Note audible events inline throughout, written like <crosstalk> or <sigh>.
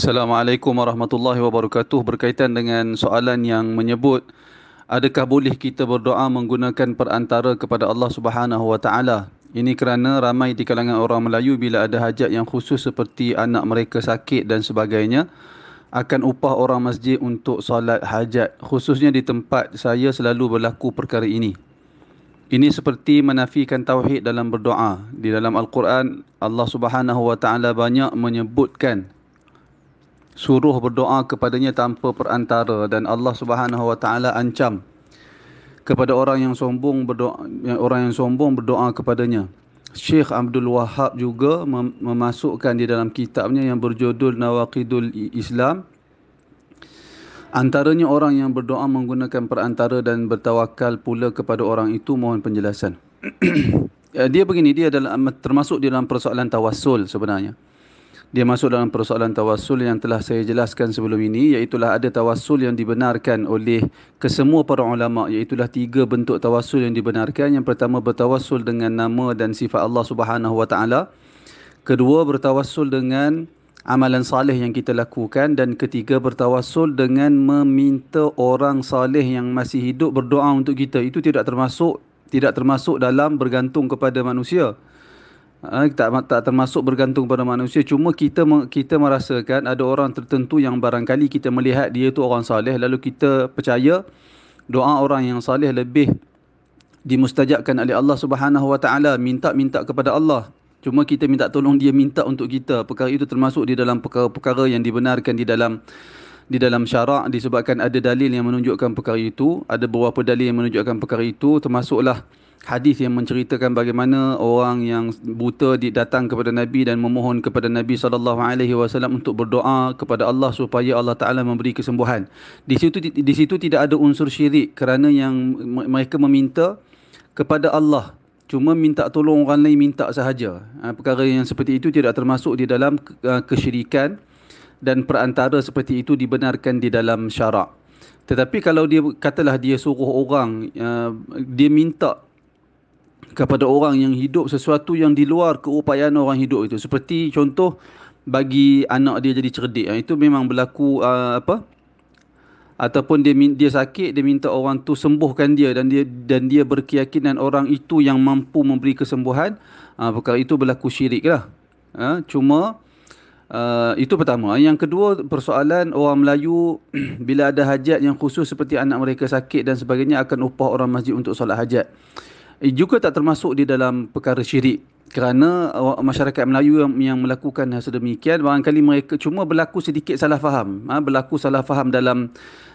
Assalamualaikum warahmatullahi wabarakatuh berkaitan dengan soalan yang menyebut adakah boleh kita berdoa menggunakan perantara kepada Allah Subhanahu wa ini kerana ramai di kalangan orang Melayu bila ada hajat yang khusus seperti anak mereka sakit dan sebagainya akan upah orang masjid untuk solat hajat khususnya di tempat saya selalu berlaku perkara ini ini seperti menafikan tauhid dalam berdoa. Di dalam Al-Quran, Allah Subhanahu wa taala banyak menyebutkan suruh berdoa kepadanya tanpa perantara dan Allah Subhanahu wa taala ancam kepada orang yang sombong berdoa orang yang sombong berdoa kepadanya. Syekh Abdul Wahab juga memasukkan di dalam kitabnya yang berjudul Nawaqidul Islam antaranya orang yang berdoa menggunakan perantara dan bertawakal pula kepada orang itu mohon penjelasan. <clears throat> Eh, dia begini dia adalah termasuk di dalam persoalan tawassul sebenarnya dia masuk dalam persoalan tawassul yang telah saya jelaskan sebelum ini iaitu ada tawassul yang dibenarkan oleh kesemua para ulama iaitu tiga bentuk tawassul yang dibenarkan yang pertama bertawassul dengan nama dan sifat Allah Subhanahu wa taala kedua bertawassul dengan amalan saleh yang kita lakukan dan ketiga bertawassul dengan meminta orang saleh yang masih hidup berdoa untuk kita itu tidak termasuk tidak termasuk dalam bergantung kepada manusia kita ha, tak, tak termasuk bergantung pada manusia cuma kita kita merasakan ada orang tertentu yang barangkali kita melihat dia tu orang saleh. lalu kita percaya doa orang yang saleh lebih dimustajabkan oleh Allah Subhanahu Wa Taala minta-minta kepada Allah cuma kita minta tolong dia minta untuk kita perkara itu termasuk di dalam perkara-perkara yang dibenarkan di dalam di dalam syarak disebabkan ada dalil yang menunjukkan perkara itu ada beberapa dalil yang menunjukkan perkara itu termasuklah hadis yang menceritakan bagaimana orang yang buta datang kepada Nabi dan memohon kepada Nabi sallallahu alaihi wasallam untuk berdoa kepada Allah supaya Allah Taala memberi kesembuhan. Di situ di situ tidak ada unsur syirik kerana yang mereka meminta kepada Allah cuma minta tolong orang lain minta sahaja. Ha, perkara yang seperti itu tidak termasuk di dalam uh, kesyirikan dan perantara seperti itu dibenarkan di dalam syarak. Tetapi kalau dia katalah dia suruh orang uh, dia minta kepada orang yang hidup sesuatu yang di luar keupayaan orang hidup itu seperti contoh bagi anak dia jadi cerdik ah, itu memang berlaku ah, apa ataupun dia dia sakit dia minta orang tu sembuhkan dia dan dia dan dia berkeyakinan orang itu yang mampu memberi kesembuhan uh, perkara itu berlaku syiriklah ha cuma Uh, itu pertama. Yang kedua persoalan orang Melayu <clears throat> bila ada hajat yang khusus seperti anak mereka sakit dan sebagainya akan upah orang masjid untuk solat hajat. Eh, juga tak termasuk di dalam perkara syirik kerana eh, masyarakat Melayu yang, yang melakukan hal sedemikian barangkali mereka cuma berlaku sedikit salah faham ha, berlaku salah faham dalam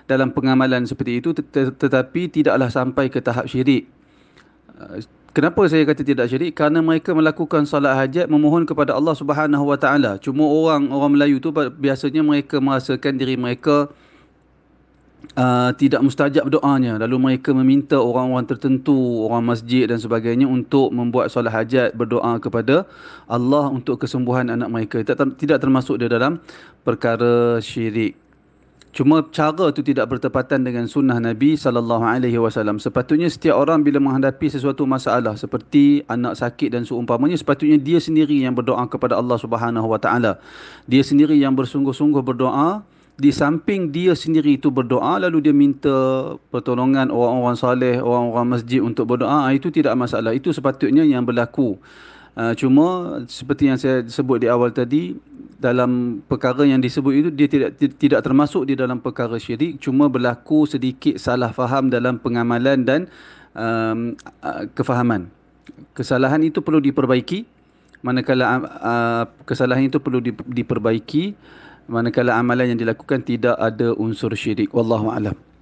dalam pengamalan seperti itu tetapi tidaklah sampai ke tahap syirik eh, kenapa saya kata tidak syirik kerana mereka melakukan solat hajat memohon kepada Allah Subhanahu Wa Taala cuma orang orang Melayu tu biasanya mereka merasakan diri mereka uh, tidak mustajab doanya lalu mereka meminta orang-orang tertentu orang masjid dan sebagainya untuk membuat solat hajat berdoa kepada Allah untuk kesembuhan anak mereka tidak, tidak termasuk dia dalam perkara syirik Cuma cara itu tidak bertepatan dengan sunnah Nabi sallallahu alaihi wasallam. Sepatutnya setiap orang bila menghadapi sesuatu masalah seperti anak sakit dan seumpamanya sepatutnya dia sendiri yang berdoa kepada Allah Subhanahu wa taala. Dia sendiri yang bersungguh-sungguh berdoa di samping dia sendiri itu berdoa lalu dia minta pertolongan orang-orang soleh, orang-orang masjid untuk berdoa, ah, itu tidak masalah. Itu sepatutnya yang berlaku. Ah, cuma seperti yang saya sebut di awal tadi, dalam perkara yang disebut itu dia tidak tidak termasuk di dalam perkara syirik, cuma berlaku sedikit salah faham dalam pengamalan dan um, kefahaman. Kesalahan itu perlu diperbaiki. Manakala uh, kesalahan itu perlu diperbaiki manakala amalan yang dilakukan tidak ada unsur syirik wallahu alam